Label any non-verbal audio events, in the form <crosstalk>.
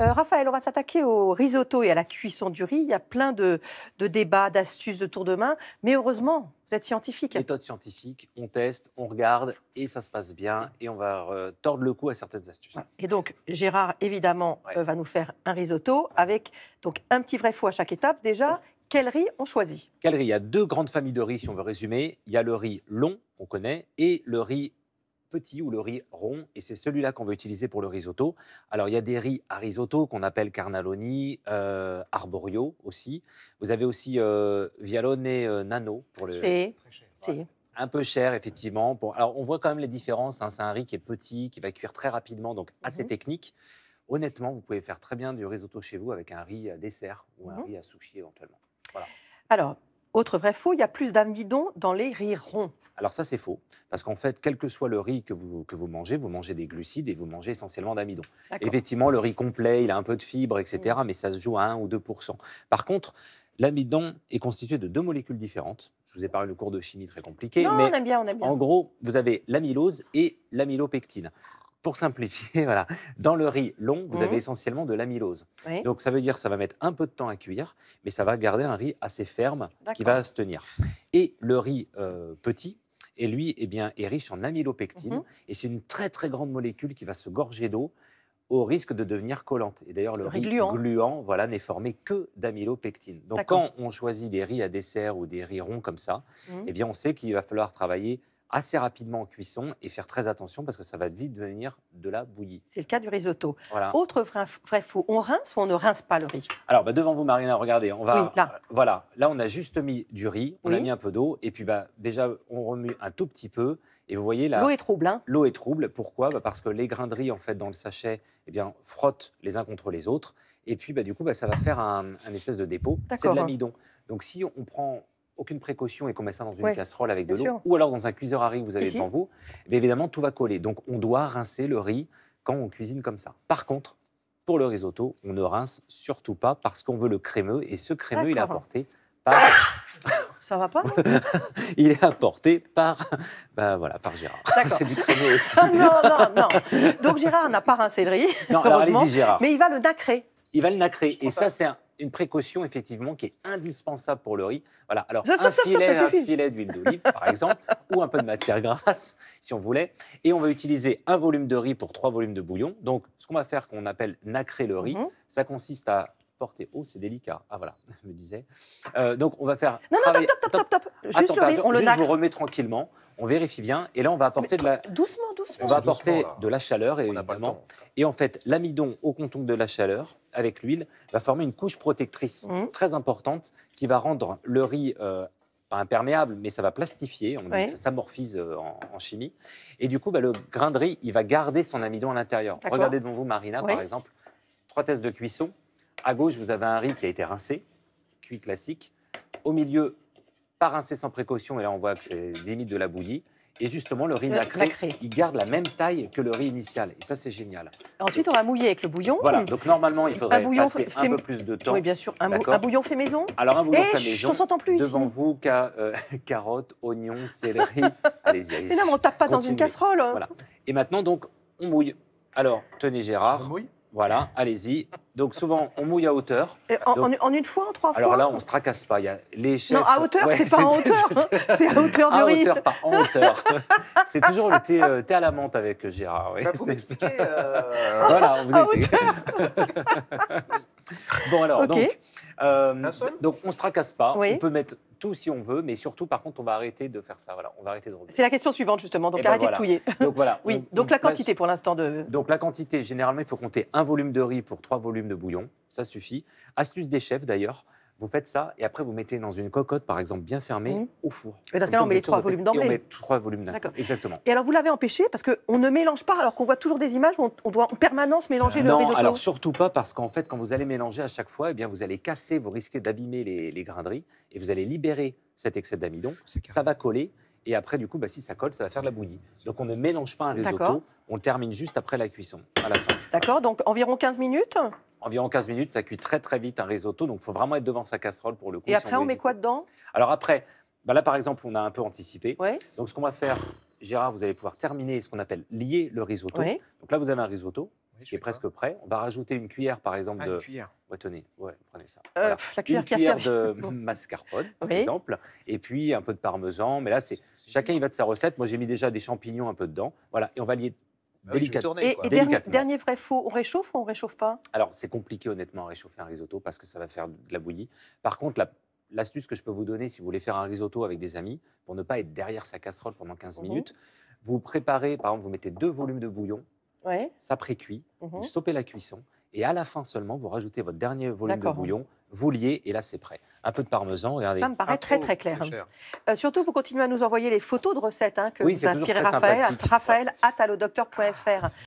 Euh, Raphaël, on va s'attaquer au risotto et à la cuisson du riz. Il y a plein de, débats, d'astuces, de tour de main. Mais heureusement, vous êtes scientifique. Méthode scientifique, on teste, on regarde et ça se passe bien. Et on va euh, tordre le cou à certaines astuces. Et donc, Gérard, évidemment, euh, va nous faire un risotto avec donc, un petit vrai faux à chaque étape déjà. Quel riz on choisit Quel riz Il y a deux grandes familles de riz, si on veut résumer. Il y a le riz long, qu'on connaît, et le riz petit ou le riz rond, et c'est celui-là qu'on veut utiliser pour le risotto. Alors, il y a des riz à risotto qu'on appelle carnaloni, euh, arborio aussi. Vous avez aussi viallone euh, vialone euh, nano pour le. C'est. Un peu cher, effectivement. Alors, on voit quand même les différences. Hein. C'est un riz qui est petit, qui va cuire très rapidement, donc mhm. assez technique. Honnêtement, vous pouvez faire très bien du risotto chez vous avec un riz à dessert ou un mhm. riz à sushi éventuellement. Voilà. Alors, autre vrai faux, il y a plus d'amidon dans les riz ronds. Alors ça, c'est faux, parce qu'en fait, quel que soit le riz que vous, que vous mangez, vous mangez des glucides et vous mangez essentiellement d'amidon. Effectivement, le riz complet, il a un peu de fibres, etc., mais ça se joue à 1 ou 2 Par contre, l'amidon est constitué de deux molécules différentes. Je vous ai parlé le cours de chimie très compliqué, mais en gros, vous avez l'amylose et l'amylopectine pour simplifier, <laughs> voilà, dans le riz long, vous avez mhm. essentiellement de l'amylose. Donc ça veut dire que ça va mettre un peu de temps à cuire, mais ça va garder un riz assez ferme qui va se tenir. Et le riz euh, petit, et lui, eh bien, est riche en amylopectine, mhm. et c'est une très très grande molécule qui va se gorger d'eau au risque de devenir collante. Et d'ailleurs, le, riz gluant, voilà, n'est formé que d'amylopectine. Donc, quand on choisit des riz à dessert ou des riz ronds comme ça, mhm. eh bien, on sait qu'il va falloir travailler assez rapidement en cuisson et faire très attention parce que ça va vite devenir de la bouillie. C'est le cas du risotto. Autre vrai, fou, on rince ou on ne rince pas le riz Alors bah, devant vous Marina, regardez, on va là. Euh, voilà, là on a juste mis du riz, on a mis un peu d'eau et puis bah déjà on remue un tout petit peu et vous voyez là l'eau est trouble hein. L'eau est trouble, pourquoi bah parce que les grains de riz en fait dans le sachet, eh bien frottent les uns contre les autres et puis bah du coup bah, ça va faire un, espèce de dépôt, c'est de l'amidon. Donc si on prend aucune précaution et qu'on met ça dans une casserole avec de l'eau, ou alors dans un cuiseur à riz que vous avez devant vous, Mais évidemment, tout va coller. Donc, on doit rincer le riz quand on cuisine comme ça. Par contre, pour le risotto, on ne rince surtout pas parce qu'on veut le crémeux. Et ce crémeux, il est apporté par... Ah, ça va pas <laughs> Il est apporté par, ben voilà, par Gérard. <laughs> C'est du crémeux <laughs> aussi. non, non, non. Donc Gérard n'a pas rincé le riz, non, heureusement. Gérard. Mais il va le nacrer. Il va le nacrer. Et ça, c'est un une précaution effectivement qui est indispensable pour le riz. Voilà. Alors un, filet, un filet d'huile d'olive par exemple, ou un peu de matière <laughs> grasse si on voulait. Et on va utiliser un volume de riz pour trois volumes de bouillon. Donc ce qu'on va faire, qu'on appelle nacrer le riz, mhm. ça consiste à porter haut, c'est délicat. Ah voilà, je <laughs> me disais. Euh, donc on va faire. Non, non, top, top, top, top, top. Juste le on le juste vous remet tranquillement. On vérifie bien. Et là, on va apporter de la. Doucement, doucement. On va apporter de la chaleur, et évidemment. Et en fait, l'amidon au contact de la chaleur, avec l'huile, va former une couche protectrice mmh. très importante qui va rendre le riz euh, pas imperméable, mais ça va plastifier, on dit ça s'amorphise euh, en, chimie. Et du coup, bah, le grain de riz, il va garder son amidon à l'intérieur. Regardez devant vous Marina, par exemple, trois tests de cuisson, à gauche, vous avez un riz qui a été rincé, cuit classique. Au milieu, pas rincé sans précaution, et là on voit que c'est limite de la bouillie. Et justement, le riz a nacré, il garde la même taille que le riz initial. Et ça, c'est génial. Ensuite, on va mouiller avec le bouillon. Voilà, donc normalement, il faudrait passer un peu plus de temps. Oui, bien sûr. Un, bouillon fait maison Alors, un bouillon eh, fait maison. s'entend plus Devant vous, euh, <laughs> carottes, oignons, céleri. <laughs> Allez-y, allez-y. non, mais on tape pas dans une casserole. Hein. Voilà. Et maintenant, donc, on mouille. Alors, tenez Gérard. On mouille Voilà, allez-y. Donc souvent, on mouille à hauteur. En, une fois, en trois fois Alors là, on ne se tracasse pas. Il y a les chefs... Non, à hauteur, c'est pas en hauteur. Hein. <laughs> c'est à hauteur de À hauteur, pas en hauteur. <laughs> c'est toujours le thé, euh, thé, à la menthe avec euh, Gérard. Oui. Bah, vous m'expliquez. Euh... Voilà, vous hauteur. <laughs> bon alors, donc, euh, donc on se tracasse pas. On peut mettre tout si on veut, mais surtout, par contre, on va arrêter de faire ça. on va arrêter de C'est la question suivante, justement. Donc, eh ben arrêtez de touiller. Donc, voilà. <laughs> oui, donc la quantité pour l'instant de. Donc, la quantité, généralement, il faut compter un volume de riz pour trois volumes de bouillon. Ça suffit. Astuce des chefs, d'ailleurs. Vous faites ça et après vous mettez dans une cocotte, par exemple, bien fermée, mmh. au four. Mais dans on met les trois volumes d'emblée. On met trois volumes D'accord, Exactement. Et alors vous l'avez empêché parce qu'on ne mélange pas, alors qu'on voit toujours des images où on, doit en permanence mélanger le Non, alors surtout pas parce qu'en fait, quand vous allez mélanger à chaque fois, eh bien vous allez casser, vous risquez d'abîmer les, les grains et vous allez libérer cet excès d'amidon. Ça va coller. Et après, du coup, bah, si ça colle, ça va faire de la bouillie. Donc, on ne mélange pas un risotto. On termine juste après la cuisson, à la fin. D'accord. Donc, environ 15 minutes Environ 15 minutes, ça cuit très très vite un risotto, donc il faut vraiment être devant sa casserole pour le coup. Et après, on, met quoi dedans Alors après, bah là par exemple, on a un peu anticipé. Donc ce qu'on va faire, Gérard, vous allez pouvoir terminer ce qu'on appelle lier le risotto. Donc là, vous avez un risotto qui est presque prêt. On va rajouter une cuillère par exemple ah, de. Une cuillère. Ouais, tenez, prenez ça. la une cuillère de <laughs> mascarpone, par exemple, et puis un peu de parmesan. Mais là, c'est chacun il va de sa recette. Moi, j'ai mis déjà des champignons un peu dedans. Voilà, et on va lier ah et, dernier, vrai faux, on réchauffe ou on réchauffe pas Alors, c'est compliqué honnêtement à réchauffer un risotto parce que ça va faire de la bouillie. Par contre, l'astuce que je peux vous donner si vous voulez faire un risotto avec des amis, pour ne pas être derrière sa casserole pendant 15 mhm. minutes, vous préparez, par exemple, vous mettez deux volumes de bouillon, ça pré-cuit, mhm. vous stoppez la cuisson, et à la fin seulement, vous rajoutez votre dernier volume de bouillon, vous liez, et là, c'est prêt. Un peu de parmesan, regardez. Ça me paraît très, très clair. Euh, surtout, vous continuez à nous envoyer les photos de recettes hein, que vous inspirez Raphaël, Raphaël,